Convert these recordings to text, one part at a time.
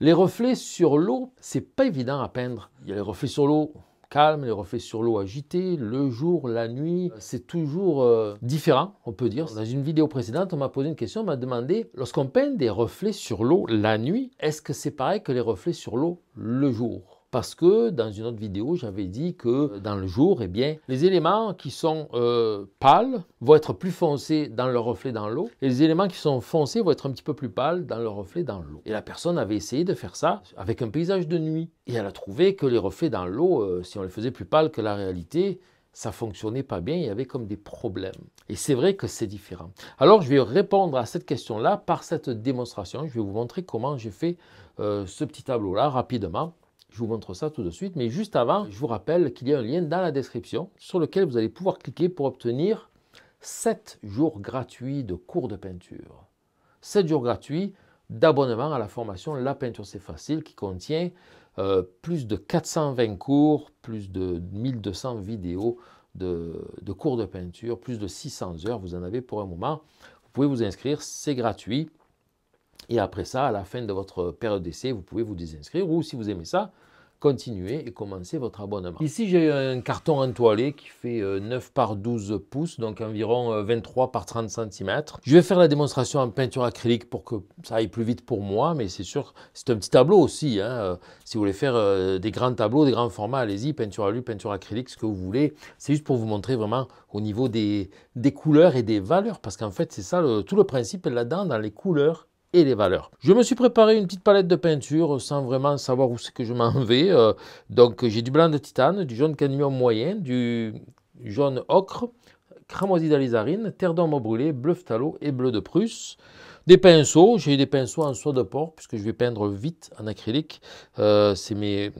Les reflets sur l'eau, c'est pas évident à peindre. Il y a les reflets sur l'eau calme, les reflets sur l'eau agitée, le jour, la nuit, euh, c'est toujours euh, différent, on peut dire. Dans une vidéo précédente, on m'a posé une question, on m'a demandé, lorsqu'on peint des reflets sur l'eau la nuit, est-ce que c'est pareil que les reflets sur l'eau le jour parce que dans une autre vidéo, j'avais dit que euh, dans le jour, eh bien, les éléments qui sont euh, pâles vont être plus foncés dans le reflet dans l'eau. Et les éléments qui sont foncés vont être un petit peu plus pâles dans le reflet dans l'eau. Et la personne avait essayé de faire ça avec un paysage de nuit. Et elle a trouvé que les reflets dans l'eau, euh, si on les faisait plus pâles que la réalité, ça fonctionnait pas bien, il y avait comme des problèmes. Et c'est vrai que c'est différent. Alors je vais répondre à cette question-là par cette démonstration. Je vais vous montrer comment j'ai fait ce petit tableau-là rapidement. Je vous montre ça tout de suite, mais juste avant, je vous rappelle qu'il y a un lien dans la description sur lequel vous allez pouvoir cliquer pour obtenir 7 jours gratuits de cours de peinture. 7 jours gratuits d'abonnement à la formation La peinture c'est facile qui contient euh, plus de 420 cours, plus de 1200 vidéos de, de, cours de peinture, plus de 600 heures, vous en avez pour un moment. Vous pouvez vous inscrire, c'est gratuit. Et après ça, à la fin de votre période d'essai, vous pouvez vous désinscrire ou si vous aimez ça, continuer et commencer votre abonnement. Ici, j'ai un carton entoilé qui fait 9 euh, par 12 pouces, donc environ 23 euh, par 30 cm. Je vais faire la démonstration en peinture acrylique pour que ça aille plus vite pour moi, mais c'est sûr, c'est un petit tableau aussi. Hein. Euh, si vous voulez faire des grands tableaux, des grands formats, allez-y, peinture à l'huile, peinture acrylique, ce que vous voulez. C'est juste pour vous montrer vraiment au niveau des, couleurs et des valeurs, parce qu'en fait, c'est ça tout le principe là-dedans, dans les couleurs et les valeurs. Je me suis préparé une petite palette de peinture sans vraiment savoir où c'est que je m'en vais. Euh, donc j'ai du blanc de titane, du jaune cadmium moyen, du jaune ocre, cramoisi d'alizarine, terre d'ombre brûlée, bleu phtalo et bleu de Prusse. Des pinceaux, j'ai eu des pinceaux en soie de porc puisque je vais peindre vite en acrylique. Euh, c'est mes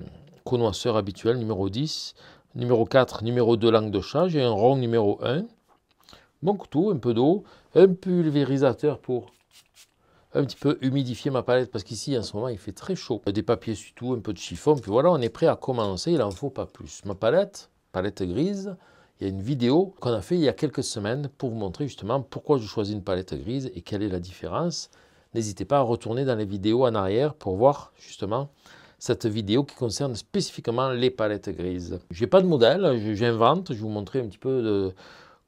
connoisseurs habituels, numéro 10, numéro 4, numéro 2 langue de chat, j'ai un rond numéro 1, mon couteau, un peu d'eau, un pulvérisateur pour un petit peu humidifier ma palette parce qu'ici en ce moment il fait très chaud. Des papiers surtout, un peu de chiffon, puis voilà, on est prêt à commencer, il en faut pas plus. Ma palette, palette grise, il y a une vidéo qu'on a fait il y a quelques semaines pour vous montrer justement pourquoi je choisis une palette grise et quelle est la différence. N'hésitez pas à retourner dans les vidéos en arrière pour voir justement cette vidéo qui concerne spécifiquement les palettes grises. J'ai pas de modèle, j'invente, je vais vous montrer un petit peu de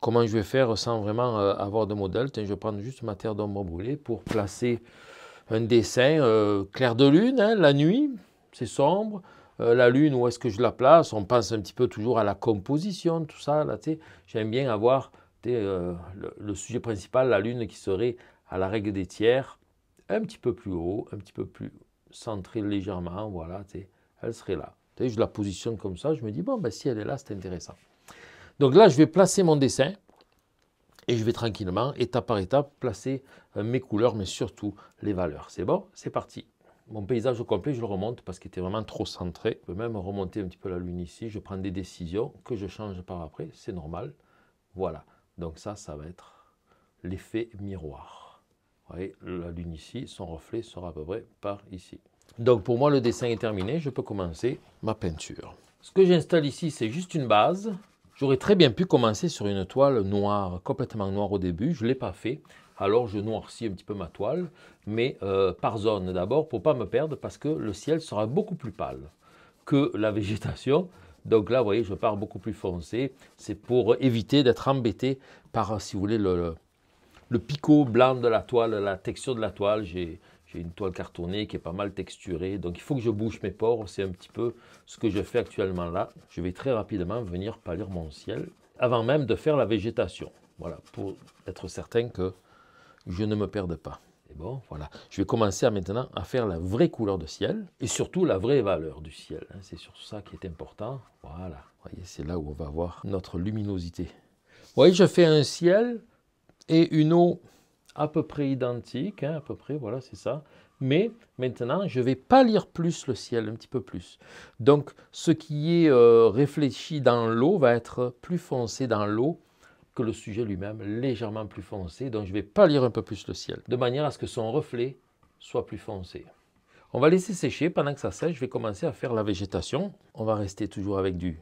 Comment je vais faire sans vraiment euh, avoir de modèle Je vais prendre juste ma terre d'ombre brûlée pour placer un dessin euh, clair de lune, hein, la nuit, c'est sombre. Euh, la lune, où est-ce que je la place On pense un petit peu toujours à la composition, tout ça. j'aime bien avoir le, sujet principal, la lune qui serait à la règle des tiers, un petit peu plus haut, un petit peu plus centré légèrement. Voilà, elle serait là. Je la positionne comme ça, je me dis, bon, ben, si elle est là, c'est intéressant. Donc là, je vais placer mon dessin et je vais tranquillement, étape par étape, placer euh, mes couleurs, mais surtout les valeurs. C'est bon C'est parti. Mon paysage au complet, je le remonte parce qu'il était vraiment trop centré. Je peux même remonter un petit peu la lune ici. Je prends des décisions que je change par après. C'est normal. Voilà. Donc ça, ça va être l'effet miroir. Vous voyez, la lune ici, son reflet sera à peu près par ici. Donc pour moi, le dessin est terminé. Je peux commencer ma peinture. Ce que j'installe ici, c'est juste une base. J'aurais très bien pu commencer sur une toile noire, complètement noire au début. Je ne l'ai pas fait. Alors je noircis un petit peu ma toile, mais euh, par zone d'abord pour pas me perdre parce que le ciel sera beaucoup plus pâle que la végétation. Donc là, vous voyez, je pars beaucoup plus foncé. C'est pour éviter d'être embêté par, si vous voulez, le, le, picot blanc de la toile, la texture de la toile. J'ai j'ai une toile cartonnée qui est pas mal texturée, donc il faut que je bouge mes pores. C'est un petit peu ce que je fais actuellement là. Je vais très rapidement venir pâlir mon ciel avant même de faire la végétation. Voilà, pour être certain que je ne me perde pas. Et bon, voilà. Je vais commencer maintenant à faire la vraie couleur de ciel et surtout la vraie valeur du ciel. Hein. c'est sur ça qui est important. Voilà. Vous voyez, c'est là où on va voir notre luminosité. Vous voyez, je fais un ciel et une eau à peu près identique, hein, à peu près, voilà, c'est ça. Mais maintenant, je vais pas lire plus le ciel, un petit peu plus. Donc, ce qui est euh, réfléchi dans l'eau va être plus foncé dans l'eau que le sujet lui-même, légèrement plus foncé. Donc, je vais pas lire un peu plus le ciel, de manière à ce que son reflet soit plus foncé. On va laisser sécher. Pendant que ça sèche, je vais commencer à faire la végétation. On va rester toujours avec du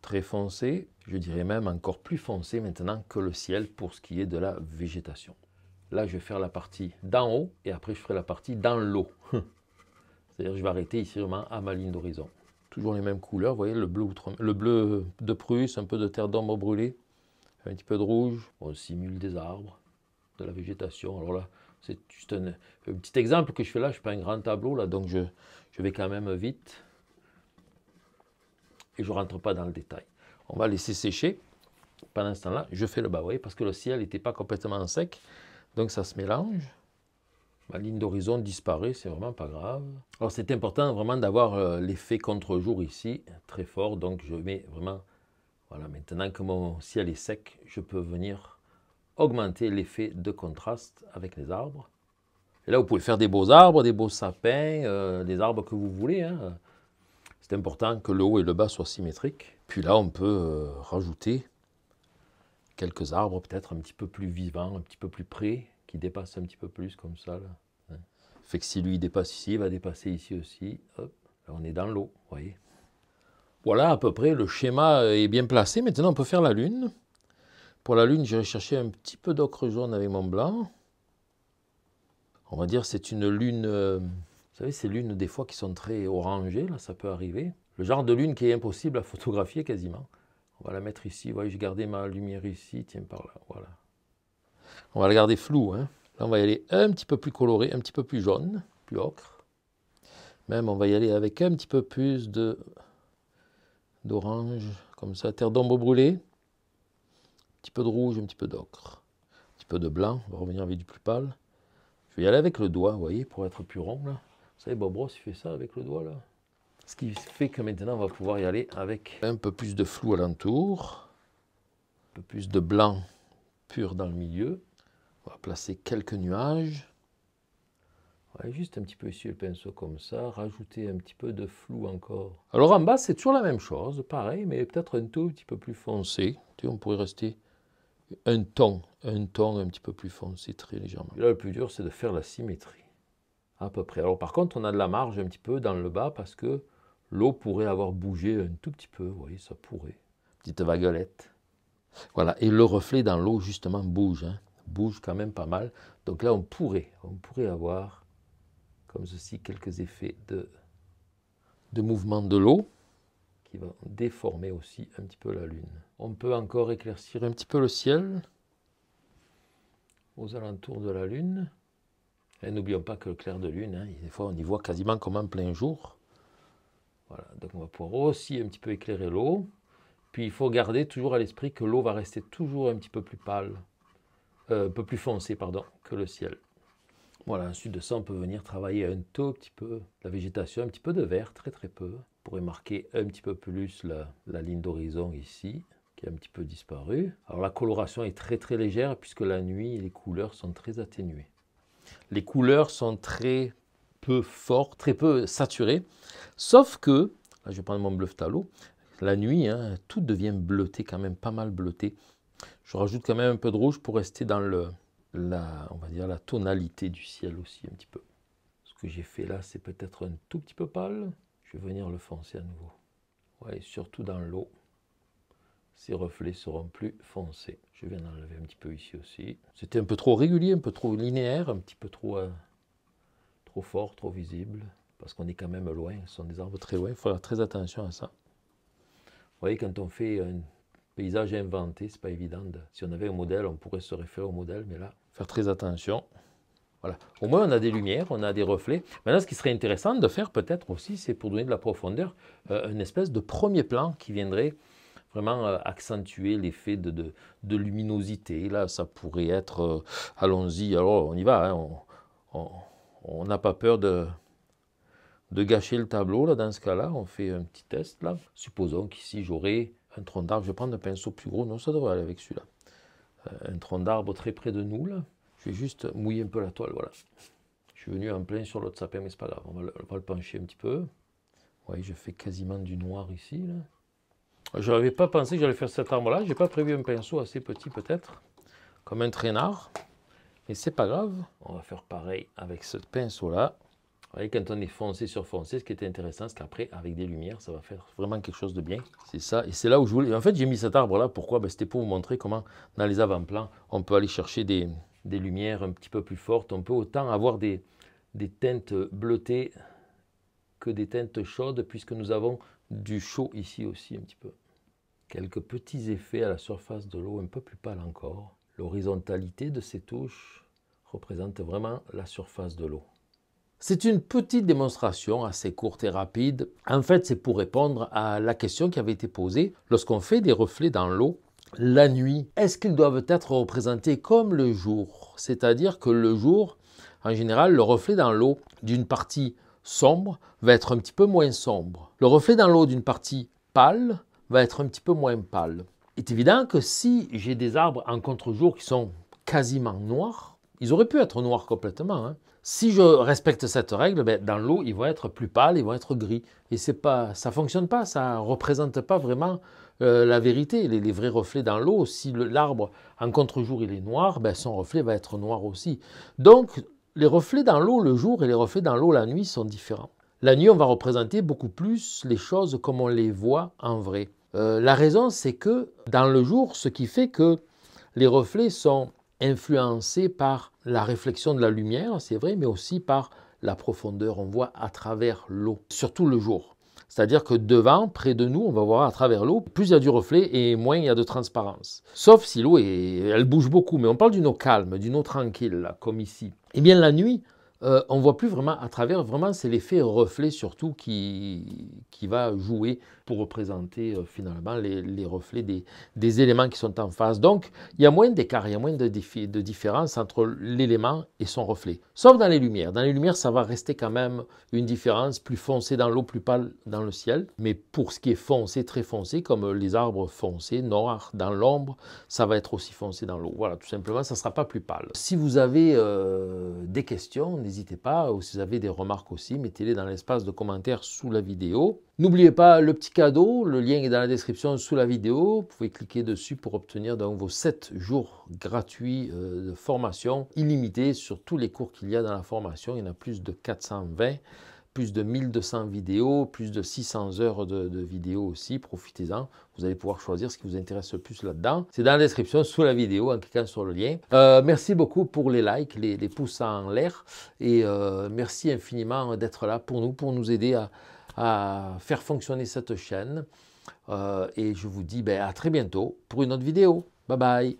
très foncé, je dirais même encore plus foncé maintenant que le ciel pour ce qui est de la végétation. Là, je vais faire la partie d'en haut et après, je ferai la partie dans l'eau. C'est-à-dire, je vais arrêter ici vraiment à ma ligne d'horizon. Toujours les mêmes couleurs, vous voyez, le bleu, le bleu de Prusse, un peu de terre d'ombre brûlée, un petit peu de rouge. On simule des arbres, de la végétation. Alors là, c'est juste un, petit exemple que je fais là. Je fais pas un grand tableau, là, donc je, je vais quand même vite. Et je ne rentre pas dans le détail. On va laisser sécher. Pendant ce temps-là, je fais le bas, vous voyez, parce que le ciel n'était pas complètement sec. Donc ça se mélange. Ma ligne d'horizon disparaît, c'est vraiment pas grave. Alors c'est important vraiment d'avoir euh, l'effet contre-jour ici, très fort. Donc je mets vraiment, voilà, maintenant que mon ciel est sec, je peux venir augmenter l'effet de contraste avec les arbres. Et là, vous pouvez faire des beaux arbres, des beaux sapins, euh, des arbres que vous voulez. Hein. C'est important que le haut et le bas soient symétriques. Puis là, on peut euh, rajouter quelques arbres peut-être un petit peu plus vivants, un petit peu plus près, qui dépassent un petit peu plus comme ça. Là. Hein. Fait que si lui dépasse ici, il va dépasser ici aussi. on est dans l'eau, vous voyez. Voilà à peu près, le schéma est bien placé. Maintenant, on peut faire la lune. Pour la lune, j'ai chercher un petit peu d'ocre jaune avec mon blanc. On va dire c'est une lune, euh, vous savez, ces lunes des fois qui sont très orangées, là, ça peut arriver. Le genre de lune qui est impossible à photographier quasiment va la mettre ici. Vous voyez, je ma lumière ici. Tiens, par là. Voilà. On va la garder floue. Hein. Là, on va y aller un petit peu plus coloré, un petit peu plus jaune, plus ocre. Même, on va y aller avec un petit peu plus de d'orange, comme ça, terre d'ombre brûlée. Un petit peu de rouge, un petit peu d'ocre. Un petit peu de blanc. On va revenir avec du plus pâle. Je vais y aller avec le doigt, vous voyez, pour être plus rond. Là. Vous savez, Bob Ross, il fait ça avec le doigt, là. Ce qui fait que maintenant, on va pouvoir y aller avec un peu plus de flou alentour, un peu plus de blanc pur dans le milieu. On va placer quelques nuages. va juste un petit peu ici le pinceau comme ça, rajouter un petit peu de flou encore. Alors en bas, c'est toujours la même chose, pareil, mais peut-être un tout petit peu plus foncé. Tu on pourrait rester un ton, un ton un petit peu plus foncé, très légèrement. là, le plus dur, c'est de faire la symétrie, à peu près. Alors par contre, on a de la marge un petit peu dans le bas parce que l'eau pourrait avoir bougé un tout petit peu, vous voyez, ça pourrait. Petite vaguelette. Voilà, et le reflet dans l'eau, justement, bouge, hein. bouge quand même pas mal. Donc là, on pourrait, on pourrait avoir, comme ceci, quelques effets de, de mouvement de l'eau qui vont déformer aussi un petit peu la Lune. On peut encore éclaircir un petit peu le ciel aux alentours de la Lune. Et n'oublions pas que le clair de Lune, hein, des fois on y voit quasiment comme en plein jour. Voilà, donc on va pouvoir aussi un petit peu éclairer l'eau. Puis il faut garder toujours à l'esprit que l'eau va rester toujours un petit peu plus pâle, euh, un peu plus foncée, pardon, que le ciel. Voilà, ensuite de ça, on peut venir travailler un tout petit peu la végétation, un petit peu de vert, très très peu. On pourrait marquer un petit peu plus la, ligne d'horizon ici, qui est un petit peu disparu. Alors la coloration est très très légère, puisque la nuit, les couleurs sont très atténuées. Les couleurs sont très peu fort, très peu saturé. Sauf que, là, je vais prendre mon bleu talo, la nuit, hein, tout devient bleuté, quand même pas mal bleuté. Je rajoute quand même un peu de rouge pour rester dans le, la, on va dire la tonalité du ciel aussi un petit peu. Ce que j'ai fait là, c'est peut-être un tout petit peu pâle. Je vais venir le foncer à nouveau. Ouais, surtout dans l'eau. Ces reflets seront plus foncés. Je viens d'enlever un petit peu ici aussi. C'était un peu trop régulier, un peu trop linéaire, un petit peu trop... Euh, fort, trop visible, parce qu'on est quand même loin, ce sont des arbres très loin, il faut faire très attention à ça. Vous voyez, quand on fait un paysage inventé, c'est pas évident. Si on avait un modèle, on pourrait se référer au modèle, mais là, faire très attention. Voilà. Au moins, on a des lumières, on a des reflets. Maintenant, ce qui serait intéressant de faire peut-être aussi, c'est pour donner de la profondeur, euh, une espèce de premier plan qui viendrait vraiment euh, accentuer l'effet de, de, luminosité. Là, ça pourrait être, euh, allons-y, alors on y va, hein, on on n'a pas peur de, gâcher le tableau. Là, dans ce cas-là, on fait un petit test. Là. Supposons qu'ici, j'aurai un tronc d'arbre. Je vais prendre un pinceau plus gros. Non, ça devrait aller avec celui-là. Euh, un tronc d'arbre très près de nous. Là. Je vais juste mouiller un peu la toile. Voilà. Je suis venu en plein sur l'autre sapin, mais n'est pas grave. On va, le, pencher un petit peu. Vous voyez, je fais quasiment du noir ici. Je n'avais pas pensé que j'allais faire cet arbre-là. Je n'ai pas prévu un pinceau assez petit peut-être, comme un traînard. Et c'est pas grave, on va faire pareil avec ce pinceau-là. Vous voyez, quand on est foncé sur foncé, ce qui est intéressant, c'est qu'après, avec des lumières, ça va faire vraiment quelque chose de bien. C'est ça, et c'est là où je voulais... En fait, j'ai mis cet arbre-là, pourquoi ben, C'était pour vous montrer comment, dans les avant-plans, on peut aller chercher des, lumières un petit peu plus fortes. On peut autant avoir des teintes bleutées que des teintes chaudes, puisque nous avons du chaud ici aussi un petit peu. Quelques petits effets à la surface de l'eau, un peu plus pâle encore. L'horizontalité de ces touches représente vraiment la surface de l'eau. C'est une petite démonstration assez courte et rapide. En fait, c'est pour répondre à la question qui avait été posée. Lorsqu'on fait des reflets dans l'eau, la nuit, est-ce qu'ils doivent être représentés comme le jour C'est-à-dire que le jour, en général, le reflet dans l'eau d'une partie sombre va être un petit peu moins sombre. Le reflet dans l'eau d'une partie pâle va être un petit peu moins pâle est évident que si j'ai des arbres en contre-jour qui sont quasiment noirs, ils auraient pu être noirs complètement. Hein. Si je respecte cette règle, ben, dans l'eau, ils vont être plus pâles, ils vont être gris. Et c'est pas, ça fonctionne pas, ça ne représente pas vraiment euh, la vérité, les, les, vrais reflets dans l'eau. Si l'arbre en contre-jour il est noir, ben, son reflet va être noir aussi. Donc les reflets dans l'eau le jour et les reflets dans l'eau la nuit sont différents. La nuit, on va représenter beaucoup plus les choses comme on les voit en vrai. Euh, la raison, c'est que dans le jour, ce qui fait que les reflets sont influencés par la réflexion de la lumière, c'est vrai, mais aussi par la profondeur. On voit à travers l'eau, surtout le jour. C'est-à-dire que devant, près de nous, on va voir à travers l'eau, plus il y a du reflet et moins il y a de transparence. Sauf si l'eau, elle bouge beaucoup, mais on parle d'une eau calme, d'une eau tranquille, comme ici. Eh bien, la nuit, euh, on voit plus vraiment à travers. Vraiment, c'est l'effet reflet surtout qui, qui va jouer pour représenter euh, finalement les, reflets des, éléments qui sont en face. Donc, il y a moins d'écart, il y a moins de, différence entre l'élément et son reflet. Sauf dans les lumières. Dans les lumières, ça va rester quand même une différence plus foncée dans l'eau, plus pâle dans le ciel. Mais pour ce qui est foncé, très foncé, comme les arbres foncés, noirs dans l'ombre, ça va être aussi foncé dans l'eau. Voilà, tout simplement, ça ne sera pas plus pâle. Si vous avez euh, des questions, n'hésitez pas. Ou si vous avez des remarques aussi, mettez-les dans l'espace de commentaires sous la vidéo. N'oubliez pas le petit cadeau, le lien est dans la description sous la vidéo. Vous pouvez cliquer dessus pour obtenir donc vos 7 jours gratuits euh, de formation illimités sur tous les cours qu'il y a dans la formation. Il y en a plus de 420 plus de 1200 vidéos, plus de 600 heures de, vidéos aussi, profitez-en. Vous allez pouvoir choisir ce qui vous intéresse le plus là-dedans. C'est dans la description sous la vidéo en cliquant sur le lien. Euh, merci beaucoup pour les likes, les, pouces en l'air et euh, merci infiniment d'être là pour nous, pour nous aider à, faire fonctionner cette chaîne. Euh, et je vous dis ben, à très bientôt pour une autre vidéo. Bye bye